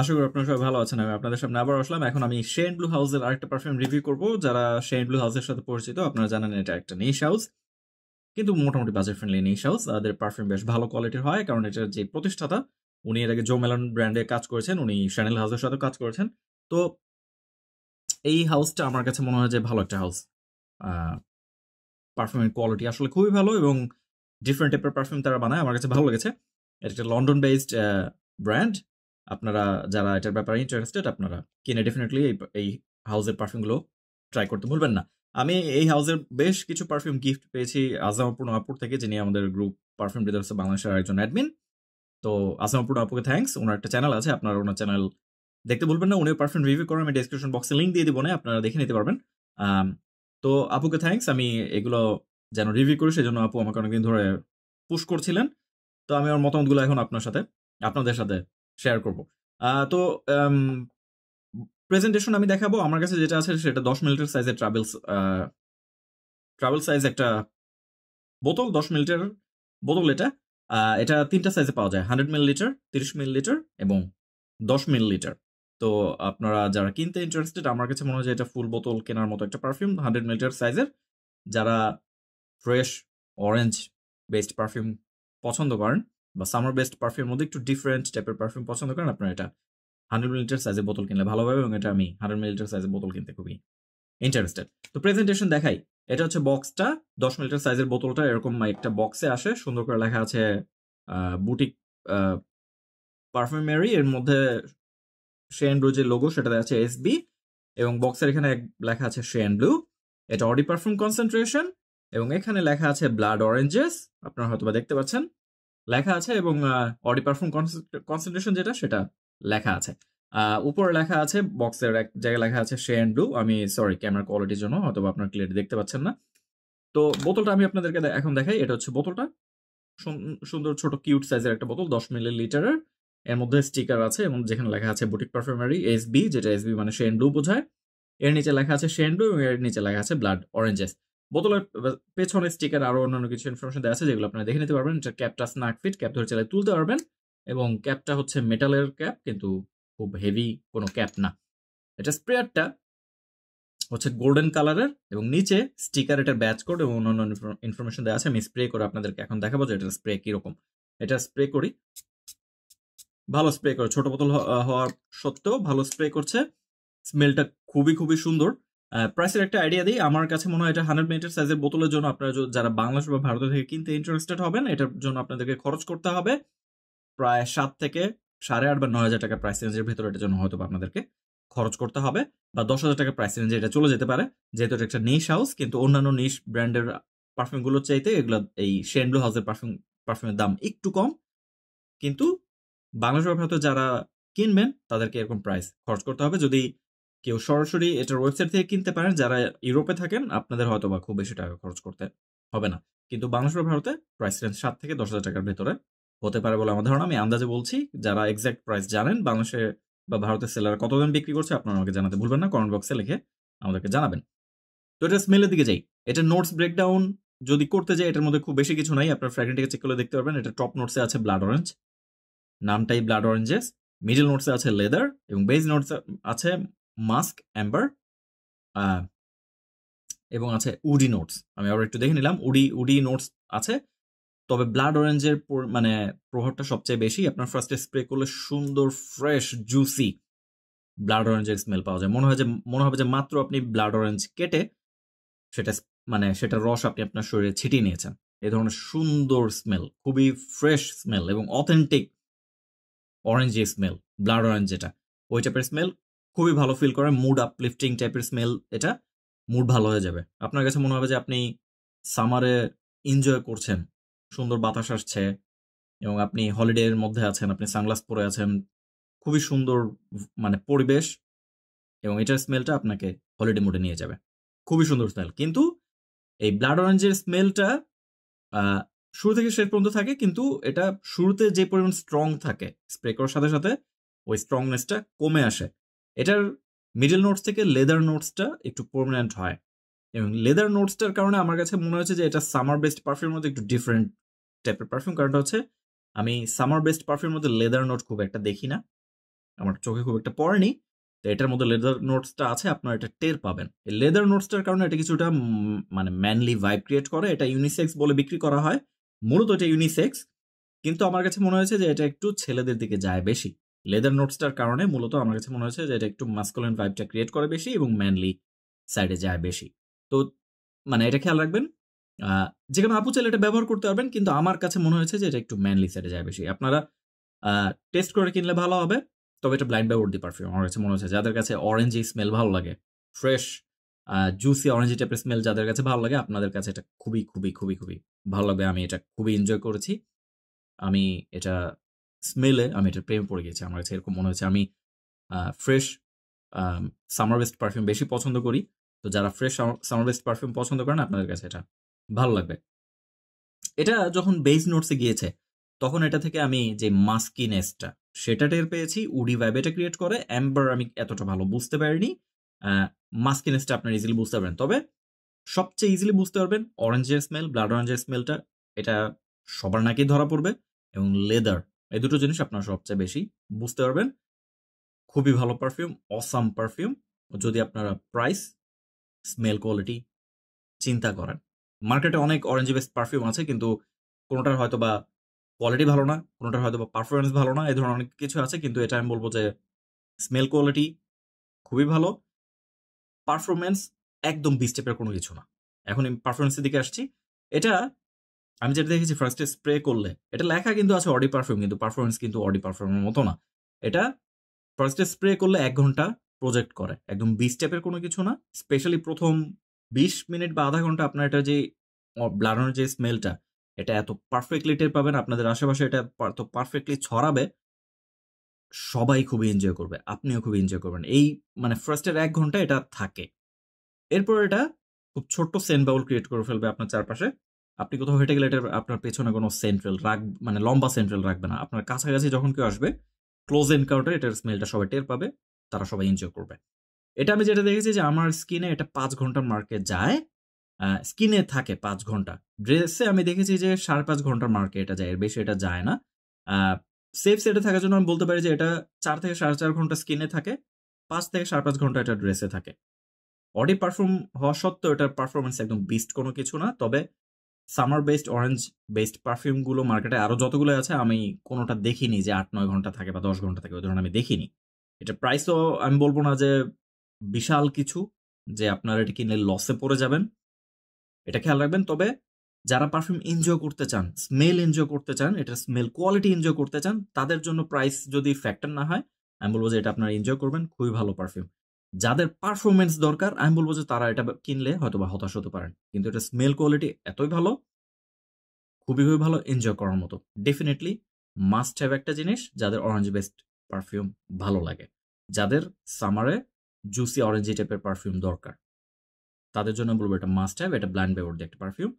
আশা করি আপনারা সবাই ভালো আছেন আমি আপনাদের সামনে আবার আসলাম এখন আমি শেন ব্লু হাউসের আরেকটা পারফিউম রিভিউ করব যারা শেন ব্লু হাউসের সাথে পরিচিত আপনারা জানেন এটা একটা নিশ হাউস কিন্তু মোটামুটি বাজেট ফ্রেন্ডলি নিশ হাউস তাদের পারফিউম বেশ ভালো কোয়ালিটির হয় কারণ এটার যে প্রতিষ্ঠাতা উনি এর আগে জো মেলন ব্র্যান্ডে কাজ করেছেন উনি শ্যানেল হাউসের সাথে কাজ করেছেন তো এই হাউসটা আমার কাছে মনে হয় যে ভালো একটা হাউস পারফিউমের কোয়ালিটি আসলে খুবই ভালো এবং ডিফারেন্ট টাইপের পারফিউম তারা বানায় আমার কাছে ভালো লেগেছে এটা একটা লন্ডন বেসড ব্র্যান্ড আপনারা যারা এটার ব্যাপারে ইন্টারেস্টেড আপনারা কিনে ডেফিনেটলি এই হাউজের পারফিউমগুলো ট্রাই করতে ভুলবেন না আমি এই হাউজের বেশ কিছু পারফিউম গিফট পেয়েছি আজমাপুর নবাপুর থেকে যিনি আমাদের গ্রুপ পারফিউম ব্রিদার্স বাংলাদেশের একজন অ্যাডমিন তো আজামপুর নবাপুকে থ্যাংকস ওনার একটা চ্যানেল আছে আপনারা ওনার চ্যানেল দেখতে ভুলবেন না উনি পারফিউম রিভিউ করেন আমি ডিসক্রিপশন বক্সে লিঙ্ক দিয়ে দিব না আপনারা দেখে নিতে পারবেন তো আপুকে থ্যাংকস আমি এগুলো যেন রিভিউ করি সেই জন্য আপু আমাকে অনেকদিন ধরে পুশ করছিলেন তো আমি আমার মতামতগুলো এখন আপনার সাথে আপনাদের সাথে শেয়ার করব তো প্রেজেন্টেশন আমি দেখাবো আমার কাছে যেটা আছে সেটা দশ মিনিটের সাইজের ট্রাভেলস ট্রাভেল সাইজ একটা বোতল দশ মিলিটার বোতল এটা এটা তিনটা সাইজে পাওয়া যায় হান্ড্রেড লিটার তিরিশ মিল লিটার এবং দশ লিটার তো আপনারা যারা কিনতে ইন্টারেস্টেড আমার কাছে মনে হয় যে এটা ফুল বোতল কেনার মতো একটা পারফিউম হান্ড্রেড মিলিটার সাইজের যারা ফ্রেশ অরেঞ্জ বেসড পারফিউম পছন্দ করেন বা সামার বেস্ট পারফিউমের মধ্যে একটু ডিফারেন্ট টাইপের পারফিউম পছন্দ করেন আপনারা এটা হান্ড্রেড মিলিটার সাইজের বোতল কিনলে ভালো হবে এবং এটা আমি হান্ড্রেড মিলিটার সাইজের বোতল কিনতে খুবই ইন্টারেস্টেড তো প্রেজেন্টেশন দেখাই এটা হচ্ছে বক্সটা দশ মিলিটার সাইজের বোতলটা এরকম একটা বক্সে আসে সুন্দর করে লেখা আছে বুটিক পারফিউমেরি এর মধ্যে শেন ব্লু যে লোগো সেটাতে আছে এসবি এবং বক্সের এখানে লেখা আছে শেন ব্লু এটা অডি পারফিউম কনসেন্ট্রেশন এবং এখানে লেখা আছে ব্লাড অরেঞ্জেস আপনারা হয়তো দেখতে পাচ্ছেন লেখা আছে এবং অডি পারফর্ম কনসেন্ট্রেশন যেটা সেটা লেখা আছে উপরে লেখা আছে বক্সের এক জায়গায় লেখা আছে শে অ্যান্ড ডু আমি সরি ক্যামেরা কোয়ালিটির জন্য অথবা আপনার ক্লিয়ার দেখতে পাচ্ছেন না তো বোতলটা আমি আপনাদেরকে এখন দেখাই এটা হচ্ছে বোতলটা সুন্দর ছোট কিউট সাইজের একটা বোতল দশ মিলি লিটারের এর মধ্যে স্টিকার আছে এবং যেখানে লেখা আছে বুটিক পারফিউমারি এস বি যেটা এস বি মানে শেন ডু বোঝায় এর নিচে লেখা আছে শেন ডু এবং এর নিচে লেখা আছে ব্লাড অরেঞ্জেস বোতলের পেছনে স্টিকার আরও অন্যান্য কিছু ইনফরমেশন দেওয়া আছে যেগুলো আপনারা দেখে নিতে পারবেন এটা ক্যাপটা স্নাক ফিট ক্যাপ ধরে চালিয়ে তুলতে পারবেন এবং ক্যাপটা হচ্ছে মেটালের ক্যাপ কিন্তু খুব হেভি কোনো ক্যাপ না এটা স্প্রেয়ারটা হচ্ছে গোল্ডেন কালারের এবং নিচে স্টিকার এটার ব্যাচ কোড এবং অন্যান্য ইনফরমেশন দেওয়া আছে আমি স্প্রে করে আপনাদেরকে এখন দেখাবো যে এটার স্প্রে কীরকম এটা স্প্রে করি ভালো স্প্রে করে ছোট বোতল হওয়ার সত্ত্বেও ভালো স্প্রে করছে স্মেলটা খুবই খুবই সুন্দর প্রাইসের একটা আইডিয়া দিই আমার কাছে মনে হয় এটা হান্ড্রেড মিলিটার সাইজের বোতলের জন্য আপনারা যারা বাংলাদেশ বা ভারত থেকে কিনতে ইন্টারেস্টেড হবেন এটার জন্য আপনাদেরকে খরচ করতে হবে প্রায় সাত থেকে সাড়ে আট বা নয় হাজার টাকা প্রাইস রেঞ্জের ভেতরে এটার জন্য হয়তো আপনাদেরকে খরচ করতে হবে বা দশ হাজার টাকা প্রাইস রেঞ্জে এটা চলে যেতে পারে যেহেতু এটা একটা নিশ হাউস কিন্তু অন্যান্য নিশ ব্র্যান্ডের পারফিউমগুলোর চাইতে এগুলো এই শ্যান্ডলু হাউসের পারফিউম পারফিউমের দাম একটু কম কিন্তু বাংলাদেশ বা ভারতের যারা কিনবেন তাদেরকে এরকম প্রাইস খরচ করতে হবে যদি কেউ সরাসরি এটার ওয়েবসাইট থেকে কিনতে পারেন যারা ইউরোপে থাকেন আপনাদের হয়তো বা খুব বেশি টাকা খরচ করতে হবে না কিন্তু বাংলাদেশ ভারতে প্রাইস রেঞ্জ সাত থেকে দশ হাজার টাকার ভেতরে হতে পারে বলে আমার ধারণা আমি আন্দাজে বলছি যারা এক্সাক্ট প্রাইস জানেন বাংলাদেশে বা ভারতের সেলার কতজন বিক্রি করছে আপনারা আমাকে জানাতে ভুলবেন না কমেন্ট বক্সে লিখে আমাদেরকে জানাবেন তো এটা স্মেলের দিকে যাই এটা নোটস ব্রেকডাউন যদি করতে যাই এটার মধ্যে খুব বেশি কিছু নাই আপনার ফ্র্যাগনেন্টটাকে চেক করে দেখতে পারবেন এটা টপ নোটসে আছে ব্লাড অরেঞ্জ নামটাই ব্লাড অরেঞ্জেস মিডল নোটসে আছে লেদার এবং বেজ নোটস আছে মাস্ক অ্যাম্বার এবং আছে উডি নোটস আমি আবার একটু দেখে নিলাম উডি উডি নোটস আছে তবে ব্লাড অরেঞ্জের মানে প্রভাবটা সবচেয়ে বেশি আপনার ফার্স্টে স্প্রে করলে সুন্দর ফ্রেশ জুসি ব্লাড অরেঞ্জের স্মেল পাওয়া যায় মনে হয় যে মনে হবে যে মাত্র আপনি ব্লাড অরেঞ্জ কেটে সেটা মানে সেটা রস আপনি আপনার শরীরে ছিটিয়ে নিয়েছেন এই ধরনের সুন্দর স্মেল খুবই ফ্রেশ স্মেল এবং authentic orange smell blood orange যেটা ওই টাইপের স্মেল খুবই ভালো ফিল করে মুড আপলিফটিং টাইপের স্মেল এটা মুড ভালো হয়ে যাবে আপনার কাছে মনে হবে যে আপনি সামারে এনজয় করছেন সুন্দর বাতাস আসছে এবং আপনি হলিডের মধ্যে আছেন আপনি সানগ্লাস পরে আছেন খুবই সুন্দর মানে পরিবেশ এবং এটার স্মেলটা আপনাকে হলিডে মোডে নিয়ে যাবে খুবই সুন্দর স্মেল কিন্তু এই ব্লাড অরেঞ্জের স্মেলটা শুরু থেকে শেষ পর্যন্ত থাকে কিন্তু এটা শুরুতে যে পরিমাণ স্ট্রং থাকে স্প্রে করার সাথে সাথে ওই স্ট্রংনেসটা কমে আসে এটার মিডল নোটস থেকে লেদার নোটসটা একটু পারমানেন্ট হয় এবং লেদার নোটসটার কারণে আমার কাছে মনে হচ্ছে যে এটা সামার বেস্ট পারফিউমের মধ্যে একটু ডিফারেন্ট টাইপের পারফিউম কারণটা হচ্ছে আমি সামার বেস্ট পারফিউমের মধ্যে লেদার নোট খুব একটা দেখি না আমার চোখে খুব একটা পড়েনি তো এটার মধ্যে লেদার নোটসটা আছে আপনারা এটা টের পাবেন এই লেদার নোটসটার কারণে এটা কিছুটা মানে ম্যানলি ভাইব ক্রিয়েট করে এটা ইউনিসেক্স বলে বিক্রি করা হয় মূলত এটা ইউনিসেক্স কিন্তু আমার কাছে মনে হয়েছে যে এটা একটু ছেলেদের দিকে যায় বেশি লেদার নোটসটার কারণে মূলত আমার কাছে মনে হয়েছে যে এটা একটু মাস্কুলেন ভাইবটা ক্রিয়েট করে বেশি এবং ম্যানলি সাইডে যায় বেশি তো মানে এটা খেয়াল রাখবেন যেখানে আপু চাইলে এটা ব্যবহার করতে পারবেন কিন্তু আমার কাছে মনে হয়েছে যে এটা একটু ম্যানলি সাইডে যায় বেশি আপনারা টেস্ট করে কিনলে ভালো হবে তবে এটা ব্লাইন্ড বাই দি পারফিউম আমার কাছে মনে হচ্ছে যাদের কাছে অরেঞ্জ এই স্মেল ভালো লাগে ফ্রেশ জুসি অরেঞ্জ টাইপের স্মেল যাদের কাছে ভালো লাগে আপনাদের কাছে এটা খুবই খুবই খুবই খুবই ভালো লাগবে আমি এটা খুবই এনজয় করেছি আমি এটা স্মেলে আমি এটা প্রেমে পড়ে গেছি আমার কাছে এরকম মনে হচ্ছে আমি ফ্রেশ সামার বেস্ট পারফিউম বেশি পছন্দ করি তো যারা ফ্রেশ সামার বেস্ট পারফিউম পছন্দ করেন আপনাদের কাছে এটা ভালো লাগবে এটা যখন বেজ নোটসে গিয়েছে তখন এটা থেকে আমি যে মাস্কিনেসটা সেটা টের পেয়েছি উডি ভাইব এটা ক্রিয়েট করে অ্যাম্বার আমি এতটা ভালো বুঝতে পারিনি মাস্কিনেসটা আপনার ইজিলি বুঝতে পারবেন তবে সবচেয়ে ইজিলি বুঝতে পারবেন অরেঞ্জের স্মেল ব্লাড অরেঞ্জের স্মেলটা এটা সবার নাকি ধরা পড়বে এবং লেদার এই দুটো জিনিস আপনার সবচেয়ে বেশি বুঝতে পারবেন খুবই ভালো পারফিউম অসাম পারফিউম যদি আপনারা প্রাইস স্মেল কোয়ালিটি চিন্তা করেন মার্কেটে অনেক অরেঞ্জ বেস্ট পারফিউম আছে কিন্তু কোনোটার হয়তো বা কোয়ালিটি ভালো না কোনোটার হয়তো বা পারফরমেন্স ভালো না এ ধরনের অনেক কিছু আছে কিন্তু এটা আমি বলবো যে স্মেল কোয়ালিটি খুবই ভালো পারফরমেন্স একদম বিস্টেপের কোনো কিছু না এখন আমি পারফরমেন্সের দিকে আসছি এটা আমি যেটা দেখেছি ফার্স্টে স্প্রে করলে এটা লেখা কিন্তু আছে অডি পারফিউম কিন্তু পারফরমেন্স কিন্তু অডি পারফিউমের মতো না এটা ফার্স্টে স্প্রে করলে এক ঘন্টা প্রজেক্ট করে একদম বিশ স্টেপের কোনো কিছু না স্পেশালি প্রথম বিশ মিনিট বা আধা ঘন্টা আপনার এটা যে ব্লাডনের যে স্মেলটা এটা এত পারফেক্টলি টের পাবেন আপনাদের আশেপাশে এটা এত পারফেক্টলি ছড়াবে সবাই খুবই এনজয় করবে আপনিও খুবই এনজয় করবেন এই মানে ফার্স্টের এক ঘন্টা এটা থাকে এরপর এটা খুব ছোট্ট সেন্ট বাউল ক্রিয়েট করে ফেলবে আপনার চারপাশে আপনি কোথাও হেঁটে গেলে এটা আপনার পেছনে কোনো সেন্ট্রাল রাখ মানে লম্বা সেন্ট্রাল রাখবে না আপনার কাছাকাছি যখন কেউ আসবে ক্লোজ এনকাউন্টার এটার স্মেলটা সবাই টের পাবে তারা সবাই এনজয় করবে এটা আমি যেটা দেখেছি যে আমার স্কিনে এটা পাঁচ ঘন্টার মার্কে যায় স্কিনে থাকে পাঁচ ঘন্টা ড্রেসে আমি দেখেছি যে সাড়ে পাঁচ ঘন্টার মার্কে এটা যায় এর বেশি এটা যায় না সেফ সেটে থাকার জন্য আমি বলতে পারি যে এটা চার থেকে সাড়ে চার ঘন্টা স্কিনে থাকে পাঁচ থেকে সাড়ে পাঁচ ঘন্টা এটা ড্রেসে থাকে অডি পারফর্ম হওয়া সত্ত্বেও এটার পারফরমেন্স একদম বিস্ট কোনো কিছু না তবে সামার বেসড অরেঞ্জ বেসড পারফিউমগুলো মার্কেটে আরও যতগুলো আছে আমি কোনোটা দেখিনি যে আট নয় ঘন্টা থাকে বা দশ ঘন্টা থাকে ওই ধরনের আমি দেখিনি এটা প্রাইসও আমি বলবো না যে বিশাল কিছু যে আপনারা এটা কিনলে লসে পড়ে যাবেন এটা খেয়াল রাখবেন তবে যারা পারফিউম এনজয় করতে চান স্মেল এনজয় করতে চান এটা স্মেল কোয়ালিটি এনজয় করতে চান তাদের জন্য প্রাইস যদি ফ্যাক্টর না হয় আমি বলবো যে এটা আপনারা এনজয় করবেন খুবই ভালো পারফিউম যাদের পারফরমেন্স দরকার আমি বলবো যে তারা এটা কিনলে হয়তো বা হতাশ হতে পারেন কিন্তু এটা স্মেল কোয়ালিটি এতই ভালো খুবই খুবই ভালো এনজয় করার মতো ডেফিনেটলি মাস্ট হ্যাভ একটা জিনিস যাদের অরেঞ্জ বেস্ট পারফিউম ভালো লাগে যাদের সামারে জুসি অরেঞ্জ টাইপের পারফিউম দরকার তাদের জন্য বলবো এটা মাস্ট হ্যাভ এটা ব্ল্যান্ড বেবর একটা পারফিউম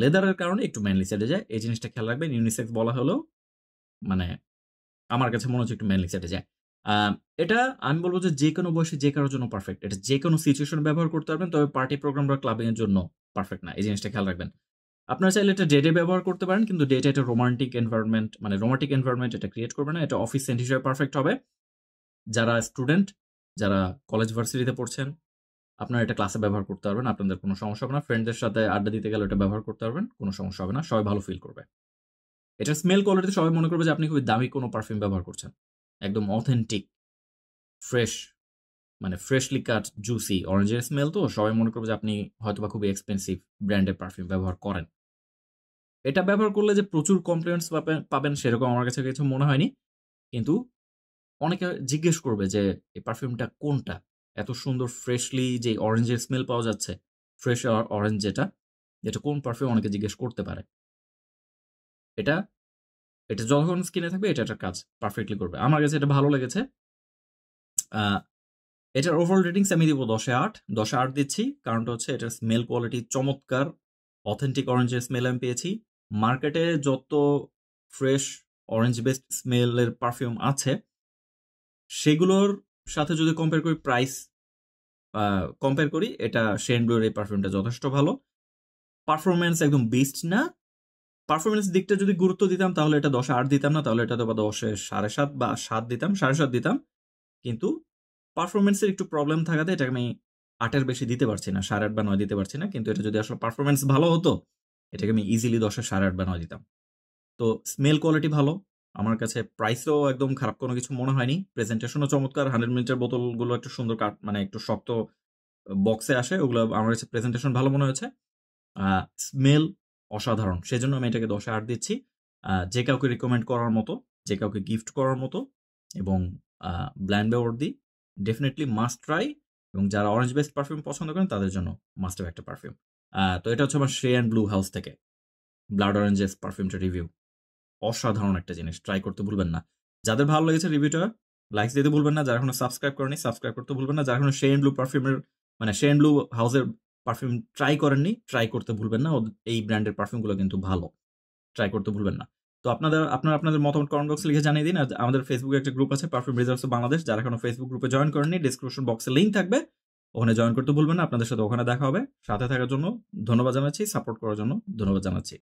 লেদারের কারণে একটু ম্যানলি সেটে যায় এই জিনিসটা খেয়াল রাখবেন ইউনিসেক্স বলা হলেও মানে আমার কাছে মনে হচ্ছে একটু ম্যানলি সেটে যায় এটা আমি বলবো যে যে কোনো বয়সে যে কারোর জন্য পারফেক্ট এটা যে কোনো সিচুয়েশন ব্যবহার করতে পারবেন তবে পার্টি প্রোগ্রাম বা এর জন্য পারফেক্ট না এই জিনিসটা খেয়াল রাখবেন আপনারা চাইলে এটা ডেটে ব্যবহার করতে পারেন কিন্তু ডেটে এটা রোমান্টিক এনভায়রনমেন্ট মানে রোমান্টিক এনভায়রনমেন্ট এটা ক্রিয়েট করবে না এটা অফিস সেন্ট হিসেবে পারফেক্ট হবে যারা স্টুডেন্ট যারা কলেজ ভার্সিটিতে পড়ছেন আপনারা এটা ক্লাসে ব্যবহার করতে পারবেন আপনাদের কোনো সমস্যা হবে না ফ্রেন্ডদের সাথে আড্ডা দিতে গেলে এটা ব্যবহার করতে পারবেন কোনো সমস্যা হবে না সবাই ভালো ফিল করবে এটা স্মেল কোয়ালিটিতে সবাই মনে করবে যে আপনি খুবই দামি কোনো পারফিউম ব্যবহার করছেন একদম অথেন্টিক ফ্রেশ মানে ফ্রেশলি কাট জুসি অরেঞ্জের স্মেল তো সবাই মনে করবে যে আপনি হয়তোবা খুবই এক্সপেন্সিভ ব্র্যান্ডের পারফিউম ব্যবহার করেন এটা ব্যবহার করলে যে প্রচুর কমপ্লেন্টস পাবেন সেরকম আমার কাছে কিছু মনে হয়নি কিন্তু অনেকে জিজ্ঞেস করবে যে এই পারফিউমটা কোনটা এত সুন্দর ফ্রেশলি যে অরেঞ্জের স্মেল পাওয়া যাচ্ছে ফ্রেশ অরেঞ্জ যেটা যেটা কোন পারফিউম অনেকে জিজ্ঞেস করতে পারে এটা এটা যখন স্ক্রিনে থাকবে এটা একটা কাজ পারফেক্টলি করবে আমার কাছে এটা ভালো লেগেছে এটার ওভারঅল রেটিংস আমি দিব দশে আট দশে আট দিচ্ছি কারণটা হচ্ছে এটার স্মেল কোয়ালিটি চমৎকার অথেন্টিক অরেঞ্জের স্মেল আমি পেয়েছি মার্কেটে যত ফ্রেশ অরেঞ্জ বেসড স্মেলের পারফিউম আছে সেগুলোর সাথে যদি কম্পেয়ার করি প্রাইস কম্পেয়ার করি এটা শেনব্রোর এই পারফিউমটা যথেষ্ট ভালো পারফরমেন্স একদম বেস্ট না পারফরমেন্স দিকটা যদি গুরুত্ব দিতাম তাহলে এটা দশে আট দিতাম না তাহলে এটা তো বা দশে সাড়ে সাত বা সাত দিতাম সাড়ে সাত দিতাম কিন্তু পারফরমেন্সের একটু প্রবলেম থাকাতে এটা আমি আটের বেশি দিতে পারছি না সাড়ে আট বা নয় দিতে পারছি না কিন্তু এটা যদি আসলে পারফরমেন্স ভালো হতো এটাকে আমি ইজিলি দশে সাড়ে আট বা নয় দিতাম তো স্মেল কোয়ালিটি ভালো আমার কাছে প্রাইসও একদম খারাপ কোনো কিছু মনে হয়নি প্রেজেন্টেশনও চমৎকার হান্ড্রেড মিলিটার বোতলগুলো একটু সুন্দর কাট মানে একটু শক্ত বক্সে আসে ওগুলো আমার কাছে প্রেজেন্টেশন ভালো মনে হয়েছে স্মেল অসাধারণ সেজন্য আমি এটাকে দশে আট দিচ্ছি যে কাউকে রেকমেন্ড করার মতো যে কাউকে গিফট করার মতো এবং ব্ল্যান্ড দিই ডেফিনেটলি মাস্ট ট্রাই এবং যারা অরেঞ্জ বেস্ট পারফিউম পছন্দ করেন তাদের জন্য মাস্ট একটা পারফিউম তো এটা হচ্ছে আমার শ্রে অ্যান্ড ব্লু হাউস থেকে ব্লাড অরেঞ্জেস পারফিউমটা রিভিউ অসাধারণ একটা জিনিস ট্রাই করতে ভুলবেন না যাদের ভালো লেগেছে রিভিউটা লাইক দিতে ভুলবেন না যারা এখনো সাবস্ক্রাইব করেনি সাবস্ক্রাইব করতে ভুলবেন না যারা এখনো শ্রে অ্যান্ড ব্লু পারফিউমের মানে শ্রে অ্যান্ড ব্লু হাউসের পারফিউম ট্রাই করেননি ট্রাই করতে ভুলবেন না এই ব্র্যান্ডের পারফিউমগুলো কিন্তু ভালো ট্রাই করতে ভুলবেন না তো আপনাদের আপনারা আপনাদের মতামত কমেন্ট বক্সে লিখে জানিয়ে দিন আর আমাদের ফেসবুকে একটা গ্রুপ আছে পারফিউম রিজার্ভস বাংলাদেশ যারা এখনো ফেসবুক গ্রুপে জয়েন করেননি ডিসক্রিপশন বক্সে লিঙ্ক থাকবে ওখানে জয়েন করতে ভুলবেন না আপনাদের সাথে ওখানে দেখা হবে সাথে থাকার জন্য ধন্যবাদ জানাচ্ছি সাপোর্ট করার জন্য ধন্যবাদ জানাচ্ছি